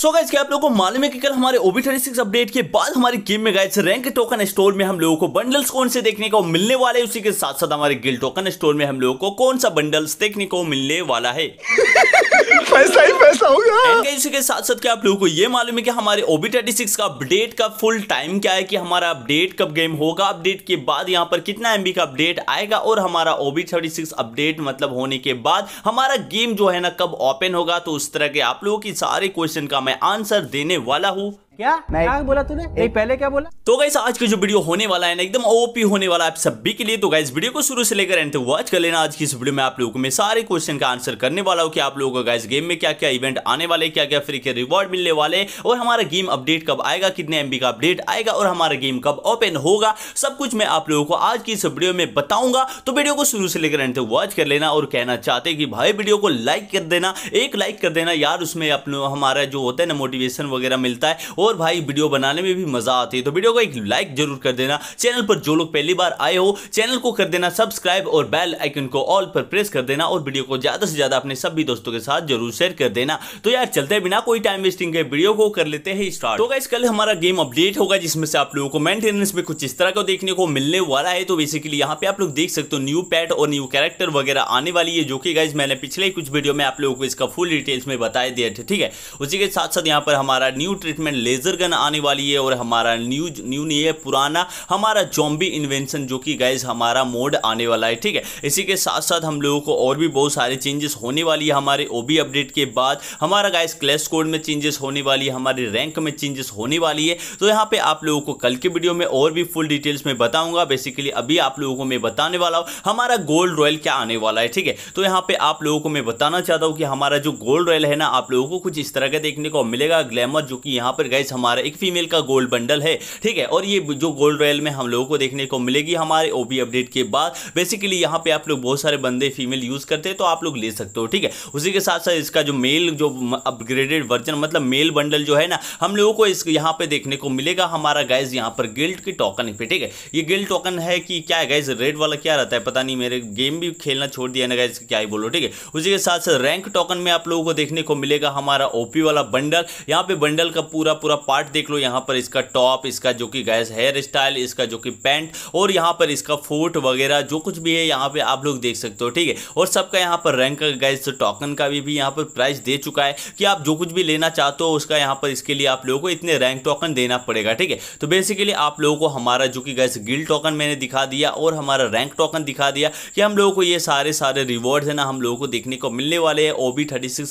so guys क्या आप लोगों को मालूम है कि कल हमारे ओबी थर्टी सिक्स अपडेट के बाद हमारे गेम में गाइस रैंक टोकन स्टोर में हम लोगों को बंडल्स कौन से देखने को मिलने वाले उसी के साथ साथ हमारे गिल टोकन स्टोर में हम लोगों को कौन सा बंडल्स देखने को मिलने वाला है पैसा ही पैसा होगा इसी के साथ साथ क्या आप लोगों को ये मालूम है कि हमारे ओबी थर्टी सिक्स का अपडेट का फुल टाइम क्या है कि हमारा अपडेट कब गेम होगा अपडेट के बाद यहाँ पर कितना एमबी का अपडेट आएगा और हमारा ओबी थर्टी सिक्स अपडेट मतलब होने के बाद हमारा गेम जो है ना कब ओपन होगा तो उस तरह के आप लोगों की सारे क्वेश्चन का मैं आंसर देने वाला हूँ क्या बोला तूने नहीं पहले क्या बोला तो गाइस आज का जो वीडियो होने वाला है ना एकदम ओपी होने वाला है आप सभी के लिए तो गाइस वीडियो को शुरू से लेकर एंड तक वॉच कर लेना आज की इस वीडियो में आप लोगों को मैं सारे क्वेश्चन का आंसर करने वाला हूँ कि आप लोगों का गाइस गेम में क्या क्या इवेंट आने वाले क्या क्या फ्री के रिवॉर्ड मिलने वाले और हमारा गेम अपडेट कब आएगा कितने एमबी का अपडेट आएगा और हमारा गेम कब ओपन होगा सब कुछ मैं आप लोगों को आज की इस वीडियो में बताऊंगा तो वीडियो को शुरू से लेकर एंड तक वॉच कर लेना और कहना चाहते कि भाई वीडियो को लाइक कर देना एक लाइक कर देना यार उसमें अपने हमारा जो होता है ना मोटिवेशन वगैरह मिलता है और और भाई वीडियो बनाने में भी मजा आती है तो वीडियो को एक लाइक जरूर कर देना चैनल पर जो लोग पहली बार आए हो चैनल को कर देना सब्सक्राइब और बेल आइकन को ऑल पर प्रेस कर देना और वीडियो को ज्यादा से ज्यादा अपने सभी दोस्तों के साथ जरूर शेयर कर देना तो यार चलते बिना कोई टाइम वेस्टिंग के वीडियो को कर लेते हैं स्टार्ट तो गाइस कल हमारा गेम अपडेट होगा जिसमें से आप लोगों को मेंटेनेंस में कुछ इस तरह का देखने को मिलने वाला है तो बेसिकली यहाँ पे आप लोग देख सकते हो न्यू पैट और न्यू कैरेक्टर वगैरह आने वाली है जो कि गाइज मैंने पिछले कुछ वीडियो में आप लोगों को इसका फुल डिटेल्स में बताया दिया ठीक है उसी के साथ साथ यहाँ पर हमारा न्यू ट्रीटमेंट ले लेजर गन आने वाली है और हमारा न्यू न्यू नहीं है पुराना हमारा जॉम्बी इन्वेंशन जो कि गाइज हमारा मोड आने वाला है ठीक है इसी के साथ साथ हम लोगों को और भी बहुत सारे चेंजेस होने वाली है हमारे ओबी अपडेट के बाद हमारा गाइज क्लैश कोड में चेंजेस होने वाली है हमारे रैंक में चेंजेस होने वाली है तो यहाँ पे आप लोगों को कल के वीडियो में और भी फुल डिटेल्स में बताऊंगा बेसिकली अभी आप लोगों को मैं बताने वाला हूँ हमारा गोल्ड रॉयल क्या आने वाला है ठीक है तो यहाँ पे आप लोगों को मैं बताना चाहता हूँ कि हमारा जो गोल्ड रॉयल है ना आप लोगों को कुछ इस तरह का देखने को मिलेगा ग्लैमर जो कि यहाँ पर गैस हमारा एक फीमेल का गोल्ड बंडल है ठीक है और ये जो गोल्ड रॉयल में हम लोगों को देखने को मिलेगी हमारे ओ अपडेट के बाद बेसिकली यहाँ पे आप लोग बहुत सारे बंदे फीमेल यूज़ करते हैं तो आप लोग ले सकते हो ठीक है उसी के साथ साथ इसका जो मेल जो अपग्रेडेड वर्जन मतलब मेल बंडल जो है ना हम लोगों को इस यहाँ पे देखने को मिलेगा हमारा गैस यहाँ पर गिल्ड की टोकन पे ठीक है ये गिल्ड टोकन है कि क्या है गैस रेड वाला क्या रहता है पता नहीं मेरे गेम भी खेलना छोड़ दिया ना गैस क्या ही बोलो ठीक है उसी के साथ साथ रैंक टोकन में आप लोगों को देखने को मिलेगा हमारा ओपी वाला बंडल यहाँ पे बंडल का पूरा पूरा पूरा पार्ट देख लो यहाँ पर इसका टॉप इसका जो कि गैस हेयर स्टाइल इसका जो कि पैंट और यहाँ पर इसका फूट वगैरह जो कुछ भी है यहाँ पे आप लोग देख सकते हो ठीक है और सबका यहाँ पर रैंक गैस टोकन का भी, भी यहाँ पर प्राइस दे चुका है कि आप जो कुछ भी लेना चाहते हो उसका यहाँ पर इसके लिए आप लोगों को इतने रैंक टोकन देना पड़ेगा ठीक है तो बेसिकली आप लोगों को हमारा जो कि गैस गिल टोकन मैंने दिखा दिया और हमारा रैंक टोकन दिखा दिया कि हम लोगों को ये सारे सारे रिवॉर्ड है ना हम लोगों को देखने को मिलने वाले हैं ओ बी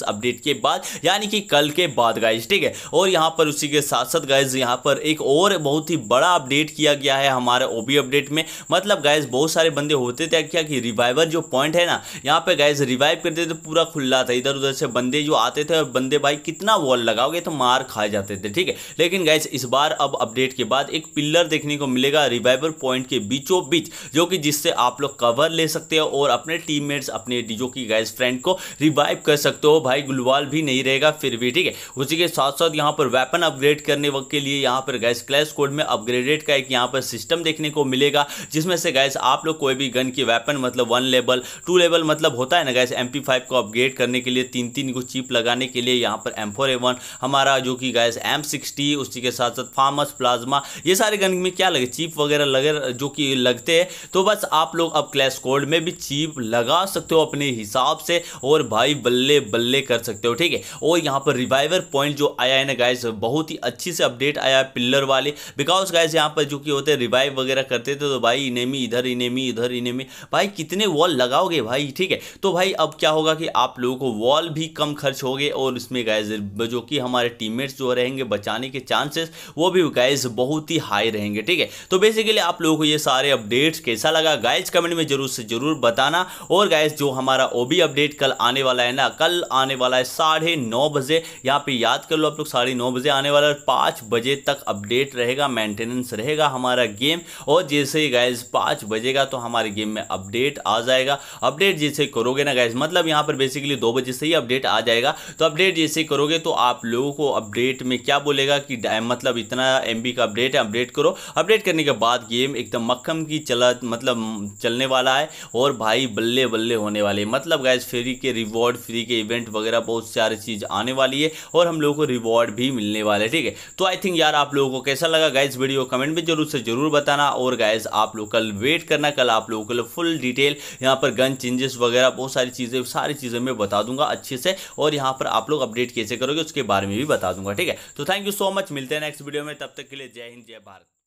अपडेट के बाद यानी कि कल के बाद गाइज ठीक है और यहाँ पर उसी इसी के साथ साथ गाइज यहाँ पर एक और बहुत ही बड़ा अपडेट किया गया है हमारे ओबी अपडेट में मतलब गाइज बहुत सारे बंदे होते थे क्या कि रिवाइवर जो पॉइंट है ना यहाँ पे गाइज रिवाइव करते थे पूरा खुला था इधर उधर से बंदे जो आते थे और बंदे भाई कितना वॉल लगाओगे तो मार खा जाते थे ठीक है लेकिन गाइज इस बार अब अपडेट के बाद एक पिल्लर देखने को मिलेगा रिवाइवर पॉइंट के बीचों बीच जो कि जिससे आप लोग कवर ले सकते हो और अपने टीममेट्स अपने डीजो की गाइज फ्रेंड को रिवाइव कर सकते हो भाई गुलवाल भी नहीं रहेगा फिर भी ठीक है उसी के साथ साथ यहाँ पर वेपन अब अपग्रेड करने वक्त के लिए यहाँ पर गैस क्लैश कोड में अपग्रेडेड का एक यहाँ पर सिस्टम देखने को मिलेगा जिसमें से गैस आप लोग कोई भी गन की वेपन मतलब वन लेवल टू लेवल मतलब होता है ना गैस एम को अपग्रेड करने के लिए तीन तीन को चिप लगाने के लिए यहाँ पर एम हमारा जो कि गैस एम उसी के साथ साथ फार्मस प्लाज्मा ये सारे गन में क्या लगे चीप वगैरह लगे जो कि लगते हैं तो बस आप लोग अब क्लैश कोड में भी चीप लगा सकते हो अपने हिसाब से और भाई बल्ले बल्ले कर सकते हो ठीक है और यहाँ पर रिवाइवर पॉइंट जो आया है ना गाइस बहुत बहुत ही अच्छी से अपडेट आया पिल्लर वाले बिकॉज गाइज यहाँ पर जो कि होते हैं रिवाइव वगैरह करते थे तो भाई इनेमी इधर इनेमी इधर इनेमी भाई कितने वॉल लगाओगे भाई ठीक है तो भाई अब क्या होगा कि आप लोगों को वॉल भी कम खर्च होगे और इसमें गाइज जो कि हमारे टीममेट्स जो रहेंगे बचाने के चांसेस वो भी गाइज बहुत ही हाई रहेंगे ठीक है तो बेसिकली आप लोगों को ये सारे अपडेट्स कैसा लगा गाइज कमेंट में जरूर से जरूर बताना और गाइज जो हमारा ओबी अपडेट कल आने वाला है ना कल आने वाला है साढ़े नौ बजे यहाँ पे याद कर लो आप लोग साढ़े नौ बजे आने वाला वाला पाँच बजे तक अपडेट रहेगा मेंटेनेंस रहेगा हमारा गेम और जैसे ही गाइज पाँच बजेगा तो हमारे गेम में अपडेट आ जाएगा अपडेट जैसे करोगे ना गाइज मतलब यहाँ पर बेसिकली दो बजे से ही अपडेट आ जाएगा तो अपडेट जैसे करोगे तो आप लोगों को अपडेट में क्या बोलेगा कि मतलब इतना एम का अपडेट है अपडेट करो अपडेट करने के बाद गेम एकदम मक्खम की चला मतलब चलने वाला है और भाई बल्ले बल्ले होने वाले मतलब गाइज फ्री के रिवॉर्ड फ्री के इवेंट वगैरह बहुत सारी चीज़ आने वाली है और हम लोगों को रिवॉर्ड भी मिलने वाले है ठीक है तो आई थिंक यार आप लोगों को कैसा लगा गाइज वीडियो कमेंट में जरूर से जरूर बताना और गाइज आप लोग कल वेट करना कल आप लोगों के लिए फुल डिटेल यहाँ पर गन चेंजेस वगैरह बहुत सारी चीज़ें सारी चीज़ें मैं बता दूंगा अच्छे से और यहाँ पर आप लोग अपडेट कैसे करोगे उसके बारे में भी बता दूंगा ठीक है तो थैंक यू सो मच मिलते हैं नेक्स्ट वीडियो में तब तक के लिए जय हिंद जय भारत